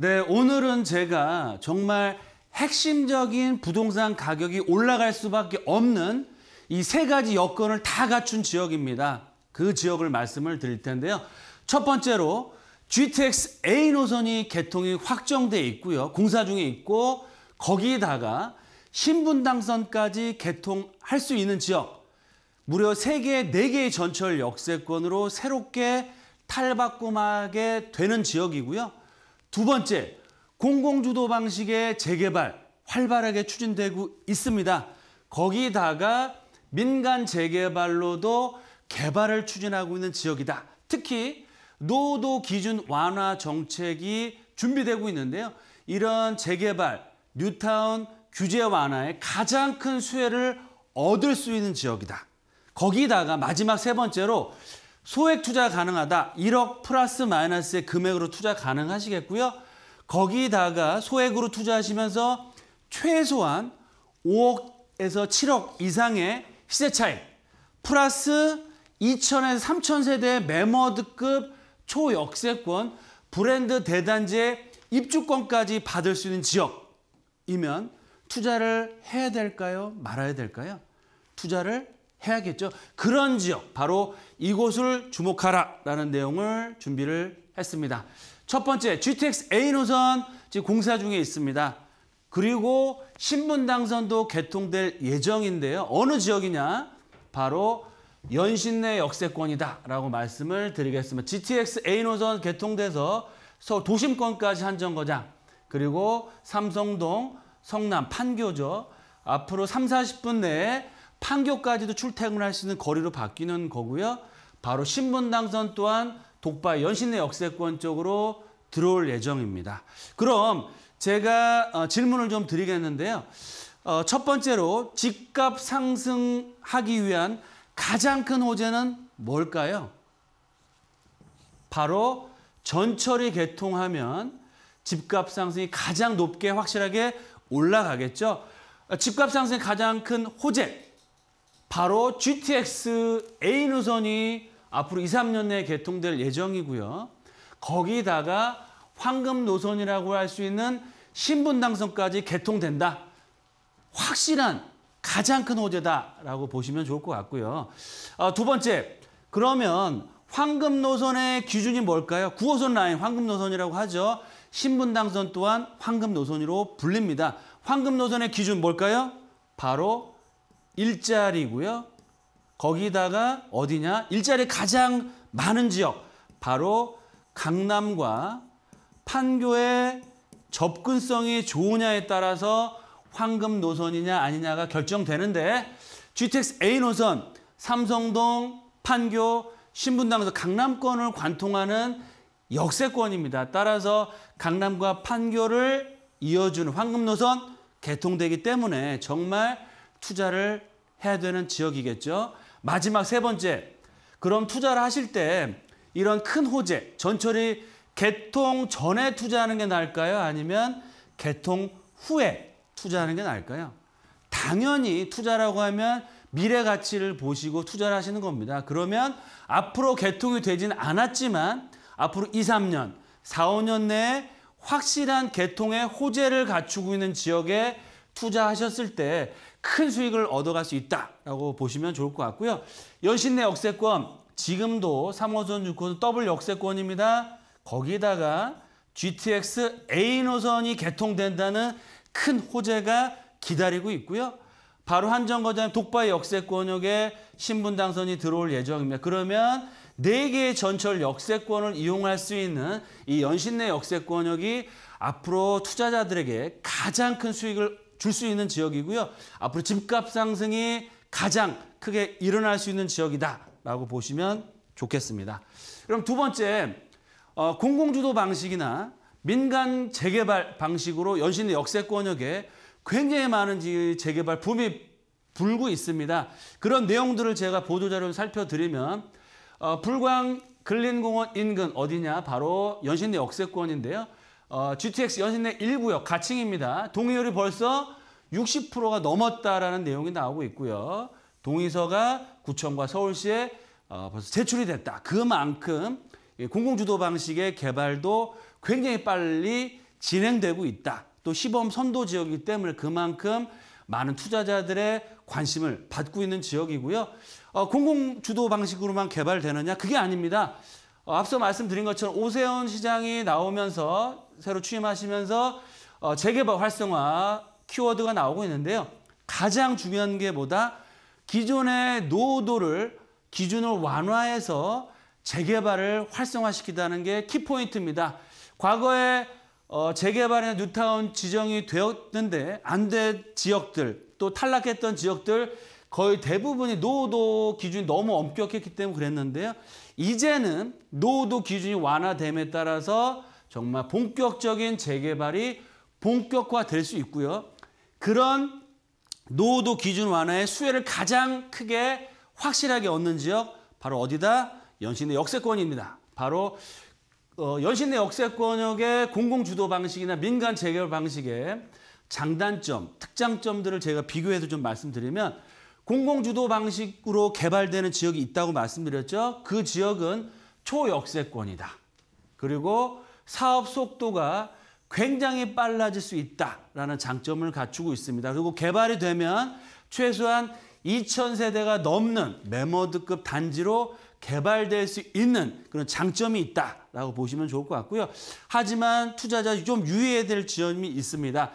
네, 오늘은 제가 정말 핵심적인 부동산 가격이 올라갈 수밖에 없는 이 세 가지 여건을 다 갖춘 지역입니다. 그 지역을 말씀을 드릴 텐데요. 첫 번째로 GTX A 노선이 개통이 확정돼 있고요. 공사 중에 있고 거기다가 신분당선까지 개통할 수 있는 지역 무려 세개네개의 전철 역세권으로 새롭게 탈바꿈하게 되는 지역이고요. 두 번째, 공공주도 방식의 재개발 활발하게 추진되고 있습니다. 거기다가 민간 재개발로도 개발을 추진하고 있는 지역이다. 특히 노도 기준 완화 정책이 준비되고 있는데요. 이런 재개발, 뉴타운 규제 완화에 가장 큰 수혜를 얻을 수 있는 지역이다. 거기다가 마지막 세 번째로 소액 투자 가능하다. 1억 플러스 마이너스의 금액으로 투자 가능하시겠고요. 거기다가 소액으로 투자하시면서 최소한 5억에서 7억 이상의 시세 차익 플러스 2천에서 3천 세대의 매머드급 초역세권 브랜드 대단지의 입주권까지 받을 수 있는 지역이면 투자를 해야 될까요? 말아야 될까요? 투자를 해야겠죠. 그런 지역, 바로 이곳을 주목하라라는 내용을 준비를 했습니다. 첫 번째, GTX A 노선 지금 공사 중에 있습니다. 그리고 신분 당선도 개통될 예정인데요. 어느 지역이냐? 바로 연신내 역세권이다라고 말씀을 드리겠습니다. GTX A 노선 개통돼서 서울 도심권까지 한 정거장, 그리고 삼성동, 성남, 판교죠. 앞으로 3, 40분 내에 판교까지도 출퇴근할 수 있는 거리로 바뀌는 거고요. 바로 신분 당선 또한 독바 연신내 역세권 쪽으로 들어올 예정입니다. 그럼 제가 어, 질문을 좀 드리겠는데요. 어, 첫 번째로 집값 상승하기 위한 가장 큰 호재는 뭘까요? 바로 전철이 개통하면 집값 상승이 가장 높게 확실하게 올라가겠죠. 집값 상승의 가장 큰 호재, 바로 GTX A 노선이 앞으로 2, 3년 내에 개통될 예정이고요. 거기다가 황금 노선이라고 할 수 있는 신분 당선까지 개통된다. 확실한 가장 큰 호재다라고 보시면 좋을 것 같고요. 아, 두 번째, 그러면 황금 노선의 기준이 뭘까요? 9호선 라인 황금 노선이라고 하죠. 신분 당선 또한 황금 노선으로 불립니다. 황금 노선의 기준 뭘까요? 바로 일자리고요. 거기다가 어디냐? 일자리 가장 많은 지역 바로 강남과 판교의 접근성이 좋으냐에 따라서 황금 노선이냐 아니냐가 결정되는데 GTX A 노선 삼성동, 판교, 신분당에서 강남권을 관통하는 역세권입니다. 따라서 강남과 판교를 이어주는 황금 노선 개통되기 때문에 정말 투자를 해야 되는 지역이겠죠. 마지막 세 번째, 그럼 투자를 하실 때 이런 큰 호재, 전철이 개통 전에 투자하는 게 나을까요? 아니면 개통 후에 투자하는 게 나을까요? 당연히 투자라고 하면 미래 가치를 보시고 투자를 하시는 겁니다. 그러면 앞으로 개통이 되진 않았지만 앞으로 2, 3년, 4, 5년 내에 확실한 개통의 호재를 갖추고 있는 지역에 투자하셨을 때큰 수익을 얻어갈 수 있다라고 보시면 좋을 것 같고요. 연신내 역세권 지금도 3호선, 6호선 더블 역세권입니다. 거기다가 GTX A 노선이 개통된다는 큰 호재가 기다리고 있고요. 바로 한정거장 독바의 역세권역에 신분 당선이 들어올 예정입니다. 그러면 네개의 전철 역세권을 이용할 수 있는 이 연신내 역세권역이 앞으로 투자자들에게 가장 큰 수익을 줄수 있는 지역이고요. 앞으로 집값 상승이 가장 크게 일어날 수 있는 지역이다라고 보시면 좋겠습니다. 그럼 두 번째, 어, 공공주도 방식이나 민간 재개발 방식으로 연신의 역세권역에 굉장히 많은 재개발 붐이 불고 있습니다. 그런 내용들을 제가 보도자료를 살펴드리면 어, 불광 근린공원 인근 어디냐 바로 연신내 역세권인데요. 어, GTX 연신내 1구역 가칭입니다. 동의율이 벌써 60%가 넘었다라는 내용이 나오고 있고요. 동의서가 구청과 서울시에 어, 벌써 제출이 됐다. 그만큼 공공주도 방식의 개발도 굉장히 빨리 진행되고 있다. 또 시범 선도 지역이기 때문에 그만큼 많은 투자자들의 관심을 받고 있는 지역이고요. 어, 공공주도 방식으로만 개발되느냐? 그게 아닙니다. 어, 앞서 말씀드린 것처럼 오세훈 시장이 나오면서 새로 취임하시면서 어, 재개발 활성화 키워드가 나오고 있는데요. 가장 중요한 게 뭐다? 기존의 노도를 기준을 완화해서 재개발을 활성화시키다는 게 키포인트입니다. 과거에 어, 재개발이나 뉴타운 지정이 되었는데 안 된 지역들 또 탈락했던 지역들 거의 대부분이 노도 기준이 너무 엄격했기 때문에 그랬는데요. 이제는 노후도 기준이 완화됨에 따라서 정말 본격적인 재개발이 본격화될 수 있고요. 그런 노후도 기준 완화의 수혜를 가장 크게 확실하게 얻는 지역 바로 어디다? 연신내 역세권입니다. 바로 어, 연신내 역세권역의 공공주도 방식이나 민간 재개발 방식의 장단점, 특장점들을 제가 비교해서 좀 말씀드리면 공공주도 방식으로 개발되는 지역이 있다고 말씀드렸죠. 그 지역은 초역세권이다. 그리고 사업 속도가 굉장히 빨라질 수 있다라는 장점을 갖추고 있습니다. 그리고 개발이 되면 최소한 2,000세대가 넘는 메머드급 단지로 개발될 수 있는 그런 장점이 있다라고 보시면 좋을 것 같고요. 하지만 투자자 좀 유의해야 될지 점이 있습니다.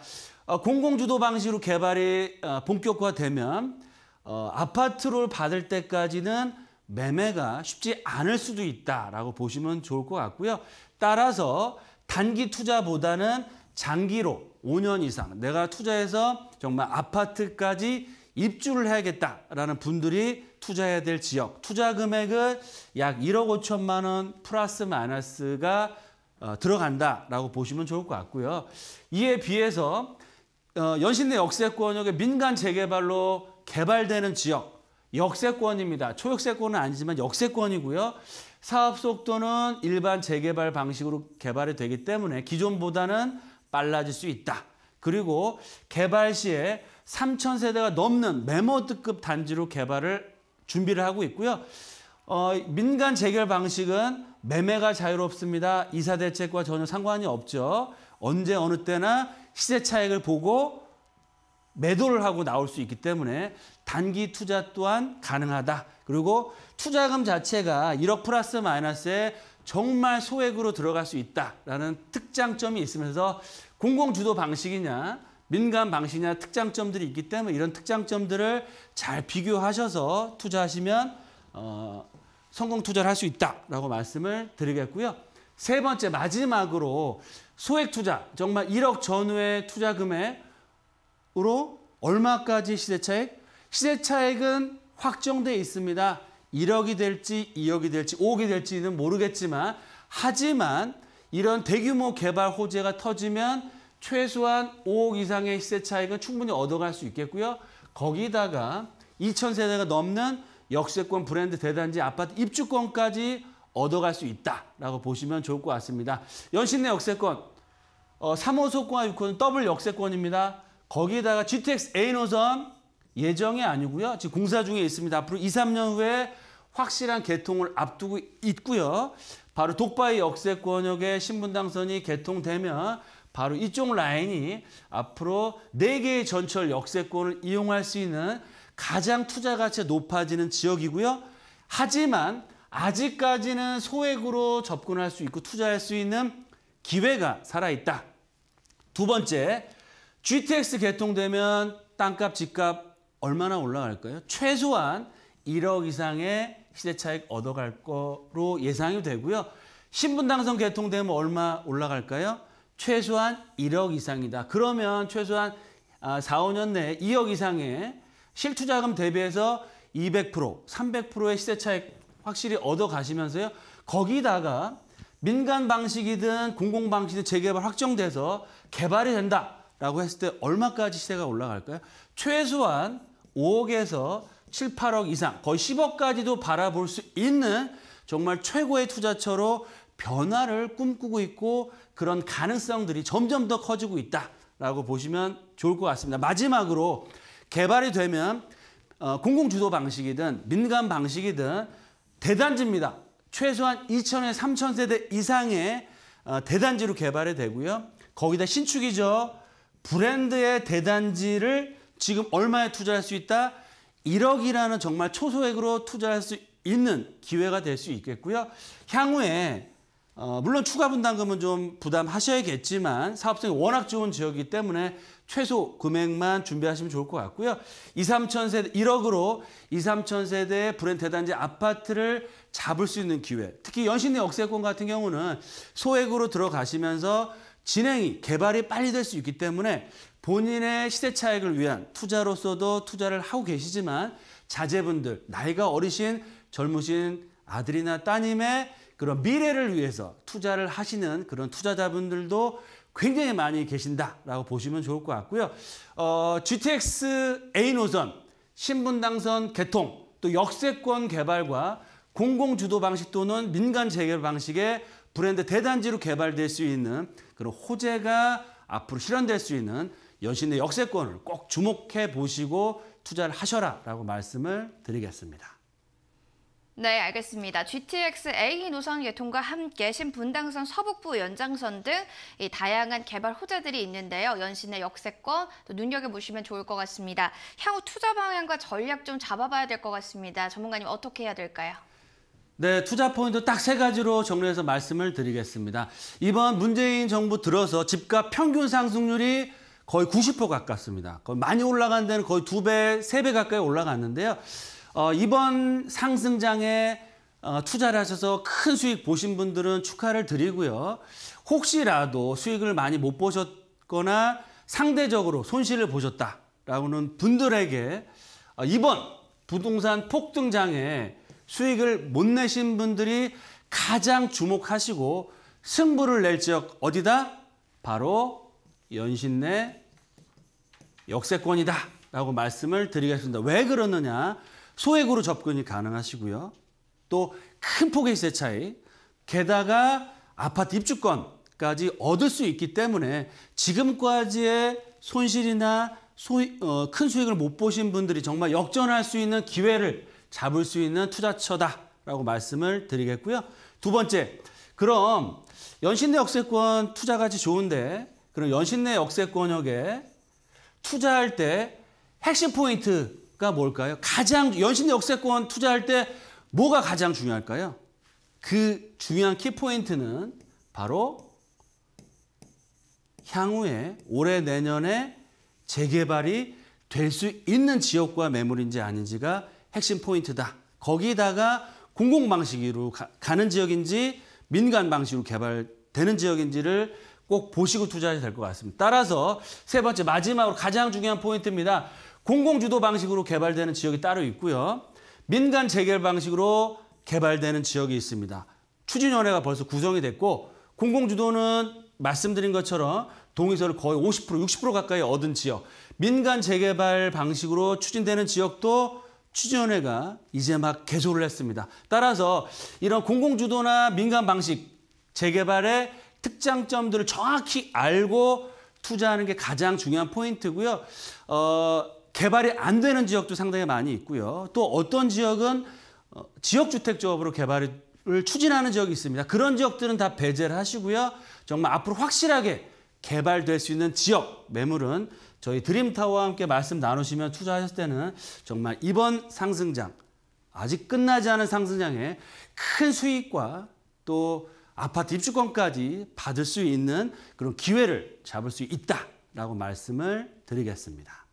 어, 공공주도 방식으로 개발이 어, 본격화되면 어, 아파트를 받을 때까지는 매매가 쉽지 않을 수도 있다라고 보시면 좋을 것 같고요. 따라서 단기 투자보다는 장기로 5년 이상 내가 투자해서 정말 아파트까지 입주를 해야겠다라는 분들이 투자해야 될 지역 투자 금액은 약 1억 5천만 원 플러스 마이너스가 어, 들어간다라고 보시면 좋을 것 같고요. 이에 비해서 어, 연신 내 역세권역의 민간 재개발로 개발되는 지역 역세권입니다. 초역세권은 아니지만 역세권이고요. 사업 속도는 일반 재개발 방식으로 개발이 되기 때문에 기존보다는 빨라질 수 있다. 그리고 개발 시에 3 0 0 0 세대가 넘는 메모드급 단지로 개발을 준비를 하고 있고요. 어, 민간 재개발 방식은 매매가 자유롭습니다. 이사 대책과 전혀 상관이 없죠. 언제 어느 때나 시세 차익을 보고 매도를 하고 나올 수 있기 때문에 단기 투자 또한 가능하다. 그리고 투자금 자체가 1억 플러스 마이너스에 정말 소액으로 들어갈 수 있다라는 특장점이 있으면서 공공주도 방식이냐 민간 방식이냐 특장점들이 있기 때문에 이런 특장점들을 잘 비교하셔서 투자하시면 어, 성공 투자를 할 수 있다라고 말씀을 드리겠고요. 세 번째 마지막으로 소액 투자 정말 1억 전후의 투자 금액으로 얼마까지 시세차익? 시세차익은 확정돼 있습니다. 1억이 될지 2억이 될지 5억이 될지는 모르겠지만 하지만 이런 대규모 개발 호재가 터지면 최소한 5억 이상의 시세 차익은 충분히 얻어갈 수 있겠고요. 거기다가 2 0 0 0 세대가 넘는 역세권 브랜드 대단지 아파트 입주권까지 얻어갈 수 있다라고 보시면 좋을 것 같습니다. 연신내 역세권 어, 3호소권과 6호는 더블 역세권입니다. 거기에다가 GTX A 노선 예정이 아니고요. 지금 공사 중에 있습니다. 앞으로 2, 3년 후에 확실한 개통을 앞두고 있고요. 바로 독바이 역세권역의 신분당선이 개통되면 바로 이쪽 라인이 앞으로 4개의 전철 역세권을 이용할 수 있는 가장 투자 가치가 높아지는 지역이고요. 하지만 아직까지는 소액으로 접근할 수 있고 투자할 수 있는 기회가 살아있다. 두 번째, GTX 개통되면 땅값, 집값 얼마나 올라갈까요? 최소한 1억 이상의 시세차익 얻어갈 거로 예상이 되고요. 신분당선 개통되면 얼마 올라갈까요? 최소한 1억 이상이다. 그러면 최소한 4, 아, 5년 내에 2억 이상의 실투자금 대비해서 200%, 300%의 시세차익 확실히 얻어 가시면서요. 거기다가 민간 방식이든 공공 방식이든 재개발 확정돼서 개발이 된다라고 했을 때 얼마까지 시세가 올라갈까요? 최소한 5억에서 7, 8억 이상 거의 10억까지도 바라볼 수 있는 정말 최고의 투자처로 변화를 꿈꾸고 있고 그런 가능성들이 점점 더 커지고 있다라고 보시면 좋을 것 같습니다. 마지막으로 개발이 되면 어, 공공주도 방식이든 민간 방식이든 대단지입니다. 최소한 2 0 0 0에 3,000세대 이상의 어, 대단지로 개발이 되고요. 거기다 신축이죠. 브랜드의 대단지를 지금 얼마에 투자할 수 있다? 1억이라는 정말 초소액으로 투자할 수 있는 기회가 될 수 있겠고요. 향후에 어, 물론 추가 분담금은 좀 부담하셔야겠지만 사업성이 워낙 좋은 지역이기 때문에 최소 금액만 준비하시면 좋을 것 같고요. 2, 3천 세대, 1억으로 2, 3천 세대의 브랜드 단지 아파트를 잡을 수 있는 기회. 특히 연신내 억세권 같은 경우는 소액으로 들어가시면서 진행이, 개발이 빨리 될 수 있기 때문에 본인의 시세 차익을 위한 투자로서도 투자를 하고 계시지만 자제분들, 나이가 어리신 젊으신 아들이나 따님의 그런 미래를 위해서 투자를 하시는 그런 투자자분들도 굉장히 많이 계신다라고 보시면 좋을 것 같고요. 어, GTX A 노선, 신분 당선 개통, 또 역세권 개발과 공공 주도 방식 또는 민간 재개 방식의 브랜드 대단지로 개발될 수 있는 그런 호재가 앞으로 실현될 수 있는 여신의 역세권을 꼭 주목해 보시고 투자를 하셔라라고 말씀을 드리겠습니다. 네, 알겠습니다. GTX A 노선 개통과 함께 신분당선 서북부 연장선 등이 다양한 개발 호재들이 있는데요. 연신의 역세권 또 눈여겨보시면 좋을 것 같습니다. 향후 투자 방향과 전략 좀 잡아봐야 될 것 같습니다. 전문가님 어떻게 해야 될까요? 네, 투자 포인트 딱 세 가지로 정리해서 말씀을 드리겠습니다. 이번 문재인 정부 들어서 집값 평균 상승률이 거의 90% 가깝습니다. 거의 많이 올라간 데는 거의 두 배, 세 배 가까이 올라갔는데요. 어, 이번 상승장에 어, 투자를 하셔서 큰 수익 보신 분들은 축하를 드리고요. 혹시라도 수익을 많이 못 보셨거나 상대적으로 손실을 보셨다라고는 분들에게 어, 이번 부동산 폭등장에 수익을 못 내신 분들이 가장 주목하시고 승부를 낼 지역 어디다? 바로 연신내 역세권이다 라고 말씀을 드리겠습니다. 왜 그러느냐? 소액으로 접근이 가능하시고요. 또 큰 폭의 시세 차이, 게다가 아파트 입주권까지 얻을 수 있기 때문에 지금까지의 손실이나 소익, 어, 큰 수익을 못 보신 분들이 정말 역전할 수 있는 기회를 잡을 수 있는 투자처다라고 말씀을 드리겠고요. 두 번째, 그럼 연신내 역세권 투자 가치 좋은데 그럼 연신내 역세권역에 투자할 때 핵심 포인트 가 뭘까요? 가장 연신 역세권 투자할 때 뭐가 가장 중요할까요? 그 중요한 키포인트는 바로 향후에 올해 내년에 재개발이 될 수 있는 지역과 매물인지 아닌지가 핵심 포인트다. 거기다가 공공 방식으로 가, 는 지역인지 민간 방식으로 개발되는 지역인지를 꼭 보시고 투자해야 될 것 같습니다. 따라서 세 번째 마지막으로 가장 중요한 포인트입니다. 공공주도 방식으로 개발되는 지역이 따로 있고요. 민간 재개발 방식으로 개발되는 지역이 있습니다. 추진위원회가 벌써 구성이 됐고 공공주도는 말씀드린 것처럼 동의서를 거의 50% 60% 가까이 얻은 지역 민간 재개발 방식으로 추진되는 지역도 추진위원회가 이제 막 개소를 했습니다. 따라서 이런 공공주도나 민간 방식 재개발의 특장점들을 정확히 알고 투자하는 게 가장 중요한 포인트고요. 어, 개발이 안 되는 지역도 상당히 많이 있고요. 또 어떤 지역은 어, 지역주택조합으로 개발을 추진하는 지역이 있습니다. 그런 지역들은 다 배제를 하시고요. 정말 앞으로 확실하게 개발될 수 있는 지역 매물은 저희 드림타워와 함께 말씀 나누시면 투자하실 때는 정말 이번 상승장, 아직 끝나지 않은 상승장에 큰 수익과 또 아파트 입주권까지 받을 수 있는 그런 기회를 잡을 수 있다라고 말씀을 드리겠습니다.